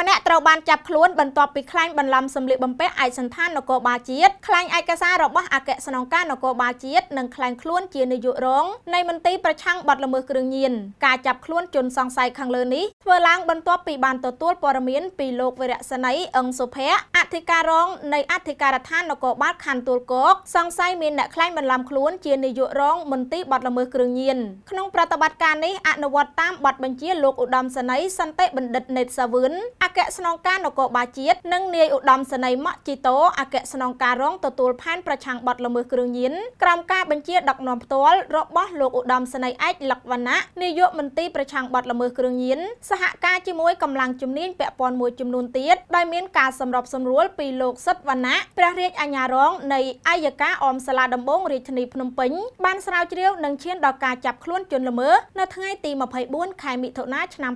ម្នាក់ត្រូវបានចាប់ខ្លួនបន្ទាប់ពីខ្លែងបន្លំសម្លៀកបំពាក់ឯកសន្តាននគរបាលជាតិខ្លែងឯកសាររបស់អគ្គស្នងការនគរបាលជាតិនិងខ្លែងខ្លួនជានាយករងនៃមន្ទីរប្រឆាំងបទល្មើសគ្រឿងញៀនការចាប់ខ្លួនជនសង្ស័យខាងលើនេះធ្វើឡើងបន្ទាប់ពីបានទទួលព័ត៌មានពីលោកវរៈសនីអឹងសុភ័ក្រអធិការរងនៃអធិការដ្ឋាននគរបាលខណ្ឌទួលគោកសង្ស័យមានអ្នកខ្លែងបន្លំខ្លួនជានាយករងមន្ទីរបទល្មើសគ្រឿងញៀនក្នុងប្រតិបត្តិការនេះអនុវត្តតាមបទបញ្ជាលោកឧត្តមសនីសន្តិបណ្ឌិតណេតសាវឿនអគ្គស្នងការនគរបាលជាតិនិងនាយឧត្តមសេនីយ៍ម៉ាក់ជីតូអគ្គស្នងការរងទទួលផែនប្រឆាំងបទល្មើសគ្រឿងញៀនក្រោមការបញ្ជាដឹកនាំផ្ទាល់របស់លោកឧត្តមសេនីយ៍ឯកលក្ខវណ្ណៈនាយកមន្ត្រីប្រឆាំងបទល្មើសគ្រឿងញៀនសហការជាមួយកម្លាំងជំនាញពាក់ព័ន្ធមួយចំនួនទៀតដោយមានការសម្របសម្រួលពីលោកសិទ្ធវណ្ណៈព្រះរាជអាជ្ញារងនៃអាយកាអមសាលាដំបងរាជធានីភ្នំពេញបានស្រាវជ្រាវនិងឈានដល់ការចាប់ខ្លួនជនល្មើសនៅថ្ងៃទី24ខែមិថុនាឆ្នាំ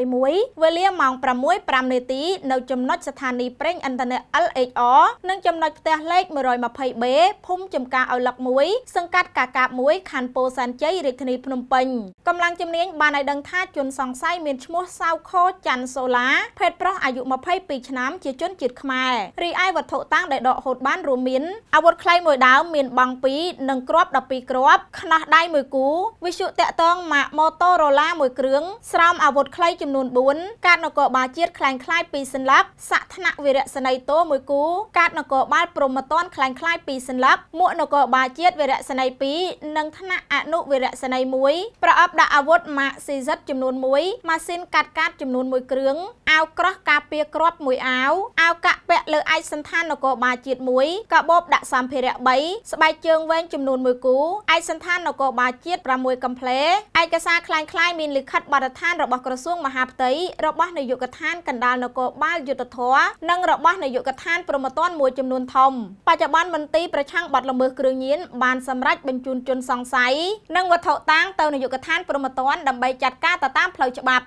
2021វេលាម៉ោង6 5នាទីនៅចំណុចស្ថានីយ៍ប្រេងឥន្ធនៈ LHR និងចំណុចផ្ទះលេខ 120B ភូមិចំការអលឹក1សង្កាត់កាកាប1ខណ្ឌពោធិ៍សែនជ័យរាជធានីភ្នំពេញកម្លាំងជំនាញបានឲ្យដឹងថាជនសង្ស័យមានឈ្មោះសាវខូច័ន្ទសូឡាភេទប្រុសអាយុ22ឆ្នាំជាជនជាតិខ្មែររីឯវត្ថុតាងដែលដកហូតបានរួមមានអាវុធខ្លីមួយដាវមានបង់2និងគ្រាប់12គ្រាប់ខ្នោះដៃមួយគូវិសុតាក់តងម៉ាក Motorola មួយគ្រឿងស្រោមអាវុធខ្លីចំនួន4កាតនគរបាលជាតិคล้ายคล้ายปีสันลักสัทนะวิระสนัยโตมือกูการนกบาลปรมต้นคล้ายคล้ายปีสันลักมุนกบาลเจียดวิระสนัยปีនិងថ្នាក់អនុវិរៈសនី1ប្រអប់ដាក់អាវុធម៉ាក់ស៊ីសិតចំនួន1ម៉ាស៊ីនកាត់កាត់ចំនួន1គ្រឿងអាវក្រោះការពារក្របមួយអាវអាវកាក់ពាក់លើឯកសន្តាននគរបាលជាតិ1កាបូបដាក់សម្ភារៈ3ស្បែកជើងវែងចំនួន1គូឯកសន្តាននគរបាលជាតិ6កំភ្លេឯកសារคล้ายៗមានលិខិតបរិស្ថានរបស់ក្រសួងមហាផ្ទៃរបស់នាយកដ្ឋានកណ្ដាលនគរបាលយុទ្ធធរនិង របស់នាយកដ្ឋានប្រមត្តនមួយចំនួនធំ បច្ចុប្បន្នមន្ទីរប្រឆាំងបទល្មើសគ្រឿងញៀនបានសម្រេចបញ្ជូនជនសង្ស័យនិងវត្ថុតាងទៅនាយកដ្ឋានប្រមត្តនដើម្បីចាត់ការទៅតាមផ្លូវច្បាប់